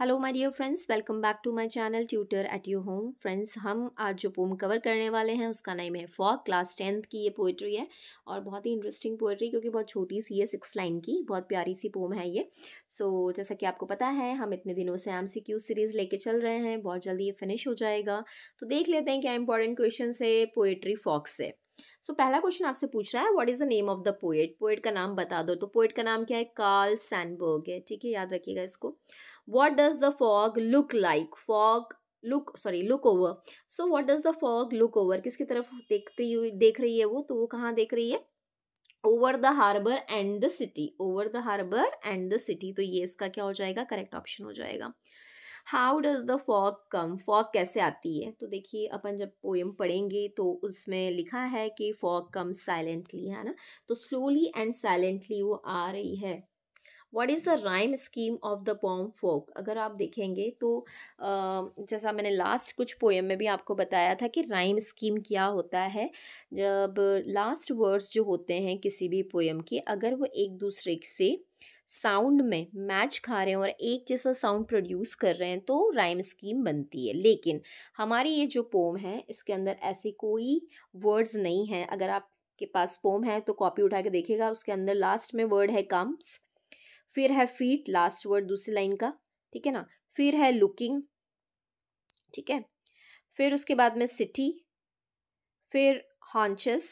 hello my dear friends welcome back to my channel tutor at your home friends हम आज जो pome cover करने वाले हैं उसका नाम है फॉक क्लास टेंथ की ये पोइट्री है और बहुत ही इंटरेस्टिंग पोइट्री क्योंकि बहुत छोटी सी है सिक्स लाइन की बहुत प्यारी सी पोम है ये सो so, जैसा कि आपको पता है हम इतने दिनों से एम सीरीज़ लेके चल रहे हैं बहुत जल्दी ये फिनिश हो जाएगा तो देख लेते हैं क्या इंपॉर्टेंट क्वेश्चन है पोएट्री फॉक से सो so, पहला क्वेश्चन आपसे पूछ रहा है what is the name of the poet poet का नाम बता दो तो पोएट का नाम क्या है कार्ल सैनबर्ग है ठीक है याद रखिएगा इसको what does the fog look like fog look sorry look over so what does the fog look over किसकी तरफ देखती हुई देख रही है वो तो वो कहाँ देख रही है over the harbour and the city over the harbour and the city तो ये इसका क्या हो जाएगा करेक्ट ऑप्शन हो जाएगा how does the fog come fog कैसे आती है तो देखिए अपन जब पोएम पढ़ेंगे तो उसमें लिखा है कि फॉग कम साइलेंटली है ना तो स्लोली एंड साइलेंटली वो आ रही है what is the rhyme scheme of the poem fog अगर आप देखेंगे तो जैसा मैंने लास्ट कुछ पोएम में भी आपको बताया था कि राइम स्कीम क्या होता है जब लास्ट वर्ड्स जो होते हैं किसी भी पोएम के अगर वो एक दूसरे से साउंड में मैच खा रहे हैं और एक जैसा साउंड प्रोड्यूस कर रहे हैं तो राइम स्कीम बनती है लेकिन हमारी ये जो पोम है इसके अंदर ऐसे कोई वर्ड्स नहीं हैं अगर आपके पास पोम है तो कॉपी उठा के देखेगा उसके अंदर लास्ट में वर्ड है कम्स फिर है फीट लास्ट वर्ड दूसरी लाइन का ठीक है ना फिर है लुकिंग ठीक है फिर उसके बाद में सिटी फिर हॉन्चस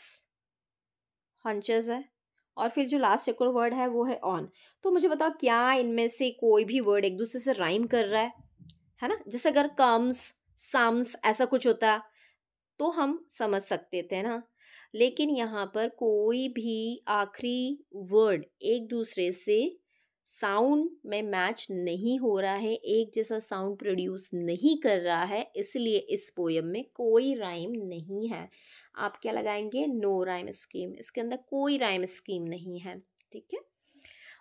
हॉन्चस है और फिर जो लास्ट एक और वर्ड है वो है ऑन तो मुझे बताओ क्या इनमें से कोई भी वर्ड एक दूसरे से राइम कर रहा है है ना जैसे अगर कम्स सम्स ऐसा कुछ होता तो हम समझ सकते थे ना लेकिन यहाँ पर कोई भी आखिरी वर्ड एक दूसरे से साउंड में मैच नहीं हो रहा है एक जैसा साउंड प्रोड्यूस नहीं कर रहा है इसलिए इस पोयम में कोई राइम नहीं है आप क्या लगाएंगे नो राइम स्कीम इसके अंदर कोई राइम स्कीम नहीं है ठीक है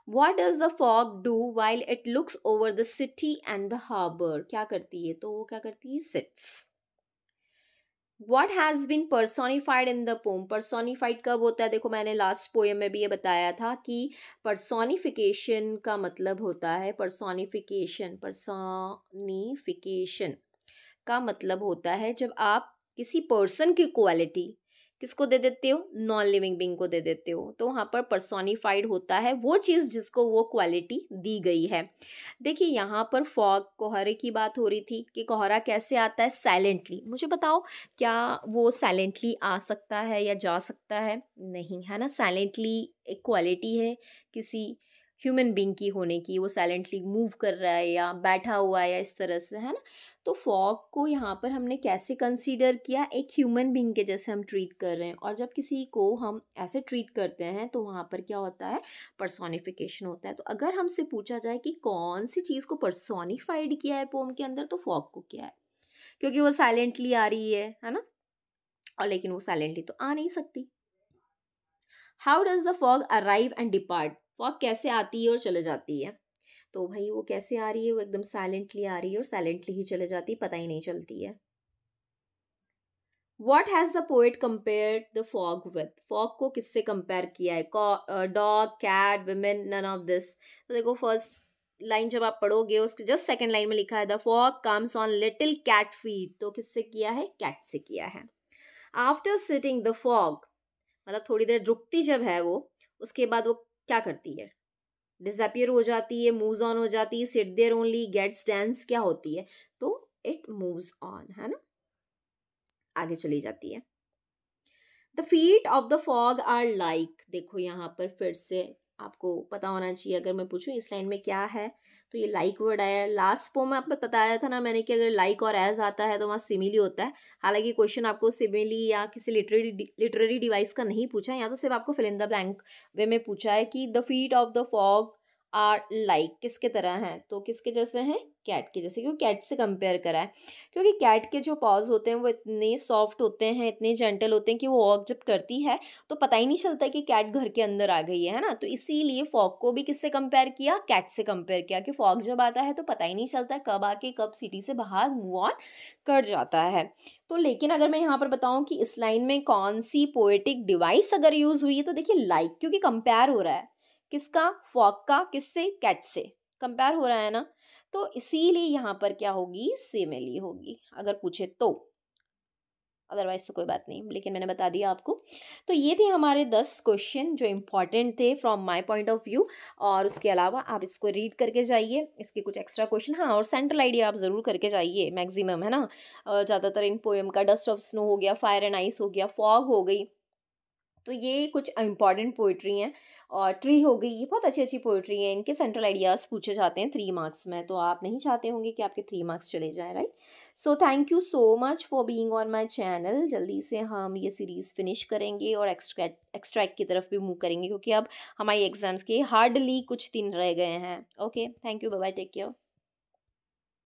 what does the fog do while it looks over the city and the harbour क्या करती है तो वो क्या करती है sits what has been personified in the poem personified कब होता है देखो मैंने लास्ट पोएम में भी ये बताया था कि परसोनीफिकेशन का मतलब होता है परसोनीफिकेशन परसोनीफिकेशन का मतलब होता है जब आप किसी पर्सन की क्वालिटी किसको दे देते हो नॉन लिविंग बींग को दे देते हो तो वहाँ पर पर्सोनिफाइड होता है वो चीज़ जिसको वो क्वालिटी दी गई है देखिए यहाँ पर फॉग कोहरे की बात हो रही थी कि कोहरा कैसे आता है साइलेंटली मुझे बताओ क्या वो साइलेंटली आ सकता है या जा सकता है नहीं है ना साइलेंटली एक क्वालिटी है किसी ह्यूमन बींग की होने की वो साइलेंटली मूव कर रहा है या बैठा हुआ है या इस तरह से है ना तो फॉग को यहाँ पर हमने कैसे कंसीडर किया एक ह्यूमन बींग के जैसे हम ट्रीट कर रहे हैं और जब किसी को हम ऐसे ट्रीट करते हैं तो वहाँ पर क्या होता है परसोनिफिकेशन होता है तो अगर हमसे पूछा जाए कि कौन सी चीज़ को परसोनिफाइड किया है पोम के अंदर तो फॉग को किया है क्योंकि वो साइलेंटली आ रही है है ना और लेकिन वो साइलेंटली तो आ नहीं सकती how does the fog arrive and depart fog कैसे आती है और चले जाती है तो भाई वो कैसे आ रही है वो एकदम साइलेंटली आ रही है और साइलेंटली ही चले जाती है पता ही नहीं चलती है what has the poet compare the fog with fog को किससे कंपेयर किया है dog cat women none of this तो देखो फर्स्ट लाइन जब आप पढ़ोगे उसके जस्ट सेकेंड लाइन में लिखा है the fog comes on little cat feet तो किससे किया है कैट से किया है आफ्टर सिटिंग द फॉग मतलब थोड़ी देर रुकती जब है वो उसके बाद वो क्या करती है डिसअपियर हो जाती है मूव ऑन हो जाती है sit there only gate stand क्या होती है तो इट मूव्स ऑन है ना आगे चली जाती है the feet of the fog are like देखो यहाँ पर फिर से आपको पता होना चाहिए अगर मैं पूछूँ इस लाइन में क्या है तो ये लाइक वर्ड आया लास्ट पो में आपको बताया था ना मैंने कि अगर लाइक और एज आता है तो वहाँ सिमिली होता है हालांकि क्वेश्चन आपको सिमिली या किसी लिटरेरी लिटरेरी डिवाइस का नहीं पूछा है या तो सिर्फ आपको फिलिंदा ब्लैंक वे में पूछा है कि the feet of the fog are like किसके तरह हैं तो किसके जैसे हैं कैट के जैसे क्योंकि कैट से कंपेयर करा है क्योंकि कैट के जो पॉज होते हैं वो इतने सॉफ्ट होते हैं इतने जेंटल होते हैं कि वो वॉक जब करती है तो पता ही नहीं चलता कि कैट घर के अंदर आ गई है ना तो इसीलिए फॉग को भी किससे कंपेयर किया कैट से कंपेयर किया कि फॉग जब आता है तो पता ही नहीं चलता कब आके कब सिटी से बाहर मूव ऑन कर जाता है तो लेकिन अगर मैं यहाँ पर बताऊँ कि इस लाइन में कौन सी पोएटिक डिवाइस अगर यूज़ हुई है तो देखिए लाइक क्योंकि कंपेयर हो रहा है किसका फॉक का किससे कैट से कंपेयर हो रहा है ना तो इसीलिए यहाँ पर क्या होगी सेमेली होगी अगर पूछे तो अदरवाइज तो कोई बात नहीं लेकिन मैंने बता दिया आपको तो ये थे हमारे दस क्वेश्चन जो इम्पॉर्टेंट थे from my point of view और उसके अलावा आप इसको रीड करके जाइए इसके कुछ एक्स्ट्रा क्वेश्चन हाँ और सेंट्रल आइडिया आप ज़रूर करके जाइए मैक्सिमम है ना ज़्यादातर इन पोएम का डस्ट ऑफ स्नो हो गया फायर एंड आइस हो गया फॉग हो गई तो ये कुछ इंपॉर्टेंट पोइट्री हैं और ट्री हो गई ये बहुत अच्छी अच्छी पोइट्री है इनके सेंट्रल आइडियाज़ पूछे जाते हैं थ्री मार्क्स में तो आप नहीं चाहते होंगे कि आपके थ्री मार्क्स चले जाएं right so thank you so much for being on my channel जल्दी से हम ये सीरीज़ फिनिश करेंगे और एक्स्ट्रा एक्स्ट्रैक्ट की तरफ भी मूव करेंगे क्योंकि अब हमारे एग्ज़ाम्स के हार्डली कुछ दिन रह गए हैं okay thank you bye take care